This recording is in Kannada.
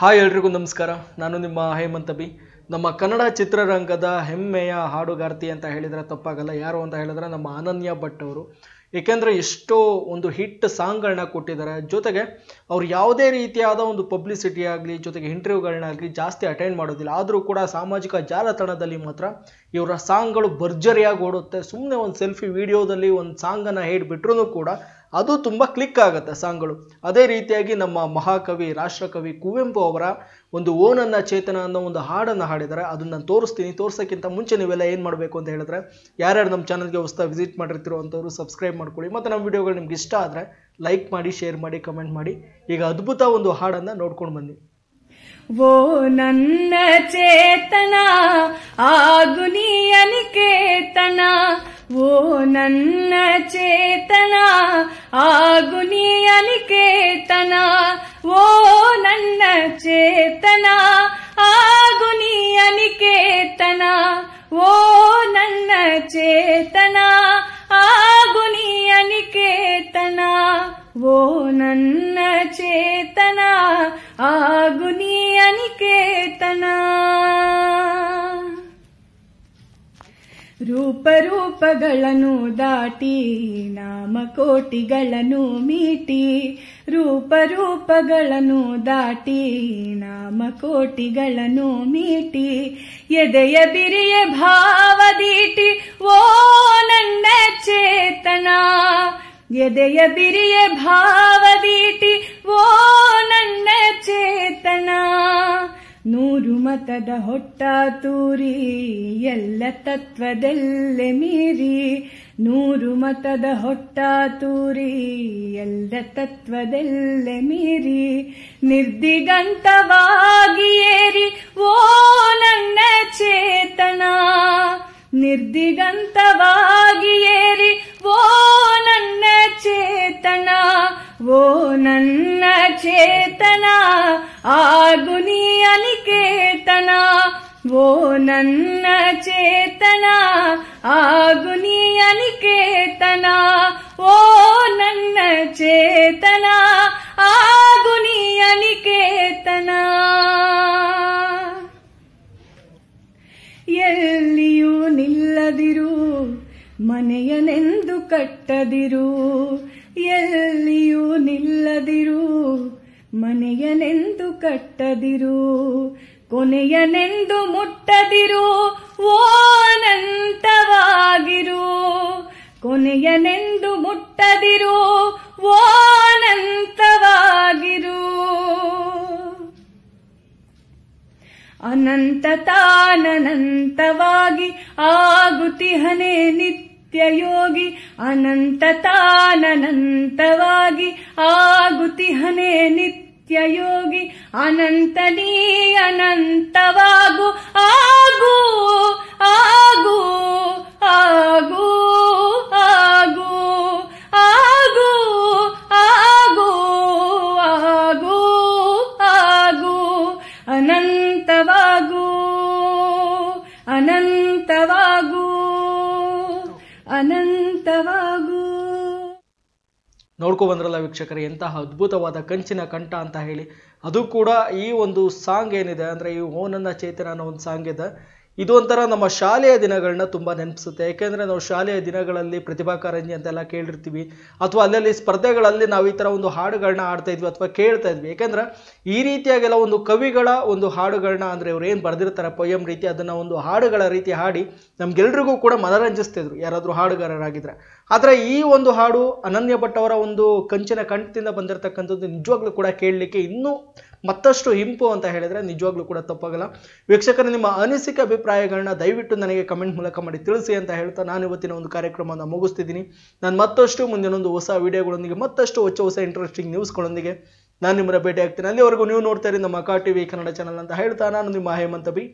ಹಾಯ್ ಎಲ್ರಿಗೂ ನಮಸ್ಕಾರ ನಾನು ನಿಮ್ಮ ಹೇಮಂತ ಬಿ ನಮ್ಮ ಕನ್ನಡ ಚಿತ್ರರಂಗದ ಹೆಮ್ಮೆಯ ಹಾಡುಗಾರ್ತಿ ಅಂತ ಹೇಳಿದರೆ ತಪ್ಪಾಗಲ್ಲ ಯಾರು ಅಂತ ಹೇಳಿದ್ರೆ ನಮ್ಮ ಅನನ್ಯ ಭಟ್ ಅವರು ಏಕೆಂದರೆ ಎಷ್ಟೋ ಒಂದು ಹಿಟ್ ಸಾಂಗ್ಗಳನ್ನ ಕೊಟ್ಟಿದ್ದಾರೆ ಜೊತೆಗೆ ಅವ್ರು ಯಾವುದೇ ರೀತಿಯಾದ ಒಂದು ಪಬ್ಲಿಸಿಟಿ ಆಗಲಿ ಜೊತೆಗೆ ಇಂಟರ್ವ್ಯೂಗಳನ್ನಾಗಲಿ ಜಾಸ್ತಿ ಅಟೆಂಡ್ ಮಾಡೋದಿಲ್ಲ ಆದರೂ ಕೂಡ ಸಾಮಾಜಿಕ ಜಾಲತಾಣದಲ್ಲಿ ಮಾತ್ರ ಇವರ ಸಾಂಗ್ಗಳು ಭರ್ಜರಿಯಾಗಿ ಓಡುತ್ತೆ ಸುಮ್ಮನೆ ಒಂದು ಸೆಲ್ಫಿ ವಿಡಿಯೋದಲ್ಲಿ ಒಂದು ಸಾಂಗನ್ನು ಹೇಳ್ಬಿಟ್ರೂ ಕೂಡ ಅದು ತುಂಬ ಕ್ಲಿಕ್ ಆಗುತ್ತೆ ಸಾಂಗ್ಗಳು ಅದೇ ರೀತಿಯಾಗಿ ನಮ್ಮ ಮಹಾಕವಿ ರಾಷ್ಟ್ರಕವಿ ಕುವೆಂಪು ಅವರ ಒಂದು ಓನನ್ನ ಚೇತನ ಅನ್ನೋ ಒಂದು ಹಾಡನ್ನು ಹಾಡಿದರೆ ಅದನ್ನು ನಾನು ತೋರಿಸ್ತೀನಿ ತೋರ್ಸೋಕ್ಕಿಂತ ಮುಂಚೆ ನೀವೆಲ್ಲ ಏನು ಮಾಡಬೇಕು ಅಂತ ಹೇಳಿದ್ರೆ ಯಾರ್ಯಾರು ನಮ್ಮ ಚಾನಲ್ಗೆ ಹೊಸ ವಿಸಿಟ್ ಮಾಡಿರ್ತಿರೋ ಸಬ್ಸ್ಕ್ರೈಬ್ ಮಾಡ್ಕೊಳ್ಳಿ ಮತ್ತು ನಮ್ಮ ವಿಡಿಯೋಗಳು ನಿಮ್ಗೆ ಇಷ್ಟ ಆದರೆ ಲೈಕ್ ಮಾಡಿ ಶೇರ್ ಮಾಡಿ ಕಮೆಂಟ್ ಮಾಡಿ ಈಗ ಅದ್ಭುತ ಒಂದು ಹಾಡನ್ನು ನೋಡ್ಕೊಂಡು ಬನ್ನಿ ಓ ನನ್ನ ಚೇತನ ಆಗು ఓ నన్న చేతన ఆగుని అనికేతన ఓ నన్న చేతన ఆగుని అనికేతన ఓ నన్న చేతన ఆగుని అనికేతన ఓ నన్న చేతన ఆగుని అనికేతనా ूपूपलू दाटी नाम कोटि मीटी रूप दाटी मीटि यदय बिरिय भावदीटि ओ चेतना यदय बिरिय भावदीटि ತತ್ವದಲ್ಲೆ ಮೀರಿ ನೂರು ಮತದ ಹೊಟ್ಟ ತೂರಿ ಎಲ್ಲ ತತ್ವದೆಲ್ಲೆ ಮೀರಿ ನಿರ್ದಿಗಂತವಾಗಿ ಏರಿ ಓ ನನ್ನ ಚೇತನ ಏರಿ ಓ ನನ್ನ ಚೇತನ ಆಗುನಿಯ ನಿಕೇತನ ಓ ನನ್ನ ಚೇತನ ಆಗುನಿಯ ನಿಕೇತನ ಎಲ್ಲಿಯೂ ನಿಲ್ಲದಿರು ಮನೆಯನೆಂದು ಕಟ್ಟದಿರು ಎಲ್ಲಿಯೂ ನಿಲ್ಲದಿರು ಮನೆಯನೆಂದು ಕಟ್ಟದಿರು ಕೊನೆಯನೆಂದು ಮುಟ್ಟದಿರು ಓನಂತವಾಗಿರು ಕೊನೆಯನೆಂದು ಮುಟ್ಟದಿರು ಓನಂತವಾಗಿರು ಅನಂತ ಆಗುತಿ ಆಗುತಿಹನೆ ನಿತ್ಯ ಯೋಗಿ ಅನಂತ ಆಗುತಿ ಆಗುತಿಹನೆ ನಿತ್ಯ ನಿತ್ಯಯೋಗಿ ನೀ ಅನಂತವಾಗು ಆಗು ಆಗು ಆಗು ಆಗು ಆಗು ಆಗು ಆಗು ಆಗು ಅನಂತವಾಗು ಅನಂತವಾಗು ಅನಂತವಾಗು ನೋಡ್ಕೊ ಬಂದ್ರಲ್ಲ ವೀಕ್ಷಕರೇ ಎಂತಹ ಅದ್ಭುತವಾದ ಕಂಚಿನ ಕಂಠ ಅಂತ ಹೇಳಿ ಅದು ಕೂಡ ಈ ಒಂದು ಸಾಂಗ್ ಏನಿದೆ ಅಂದರೆ ಈ ಓನನ್ನ ಚೇತನ ಅನ್ನೋ ಒಂದು ಸಾಂಗ್ ಇದೆ ಇದು ಒಂಥರ ನಮ್ಮ ಶಾಲೆಯ ದಿನಗಳನ್ನ ತುಂಬ ನೆನಪಿಸುತ್ತೆ ಯಾಕೆಂದ್ರೆ ನಾವು ಶಾಲೆಯ ದಿನಗಳಲ್ಲಿ ಪ್ರತಿಭಾ ಕಾರಂಜಿ ಅಂತೆಲ್ಲ ಕೇಳಿರ್ತೀವಿ ಅಥವಾ ಅಲ್ಲಲ್ಲಿ ಸ್ಪರ್ಧೆಗಳಲ್ಲಿ ನಾವು ಈ ಥರ ಒಂದು ಹಾಡುಗಳನ್ನ ಆಡ್ತಾ ಇದ್ವಿ ಅಥವಾ ಕೇಳ್ತಾ ಇದ್ವಿ ಯಾಕೆಂದ್ರೆ ಈ ರೀತಿಯಾಗೆಲ್ಲ ಒಂದು ಕವಿಗಳ ಒಂದು ಹಾಡುಗಳನ್ನ ಅಂದರೆ ಇವ್ರು ಏನು ಬರೆದಿರ್ತಾರೆ ಪೊಯಮ್ ರೀತಿ ಅದನ್ನು ಒಂದು ಹಾಡುಗಳ ರೀತಿ ಹಾಡಿ ನಮಗೆಲ್ರಿಗೂ ಕೂಡ ಮನರಂಜಿಸ್ತಿದ್ರು ಯಾರಾದರೂ ಹಾಡುಗಾರರಾಗಿದ್ರೆ ಆದರೆ ಈ ಒಂದು ಹಾಡು ಅನನ್ಯ ಭಟ್ ಅವರ ಒಂದು ಕಂಚಿನ ಕಂಠದಿಂದ ಬಂದಿರತಕ್ಕಂಥದ್ದು ನಿಜವಾಗ್ಲೂ ಕೂಡ ಕೇಳಲಿಕ್ಕೆ ಇನ್ನೂ ಮತ್ತಷ್ಟು ಇಂಪು ಅಂತ ಹೇಳಿದರೆ ನಿಜವಾಗ್ಲೂ ಕೂಡ ತಪ್ಪಾಗಲ್ಲ ವೀಕ್ಷಕರ ನಿಮ್ಮ ಅನಿಸಿಕೆ ಅಭಿಪ್ರಾಯಗಳನ್ನ ದಯವಿಟ್ಟು ನನಗೆ ಕಮೆಂಟ್ ಮೂಲಕ ಮಾಡಿ ತಿಳಿಸಿ ಅಂತ ಹೇಳ್ತಾ ನಾನು ಇವತ್ತಿನ ಒಂದು ಕಾರ್ಯಕ್ರಮವನ್ನು ಮುಗಿಸ್ತಿದ್ದೀನಿ ನಾನು ಮತ್ತಷ್ಟು ಮುಂದಿನೊಂದು ಹೊಸ ವಿಡಿಯೋಗಳೊಂದಿಗೆ ಮತ್ತಷ್ಟು ಹೊಸ ಹೊಸ ಇಂಟ್ರೆಸ್ಟಿಂಗ್ ನ್ಯೂಸ್ಗಳೊಂದಿಗೆ ನಾನು ನಿಮ್ಮರ ಭೇಟಿ ಆಗ್ತೀನಿ ಅಲ್ಲಿವರೆಗೂ ನೀವು ನೋಡ್ತಾ ಇರಿ ನಮ್ಮ ಕಾ ಟಿವಿ ಕನ್ನಡ ಚಾನಲ್ ಅಂತ ಹೇಳ್ತಾ ನಾನು ನಿಮ್ಮ ಹೇಮಂತ ಬಿ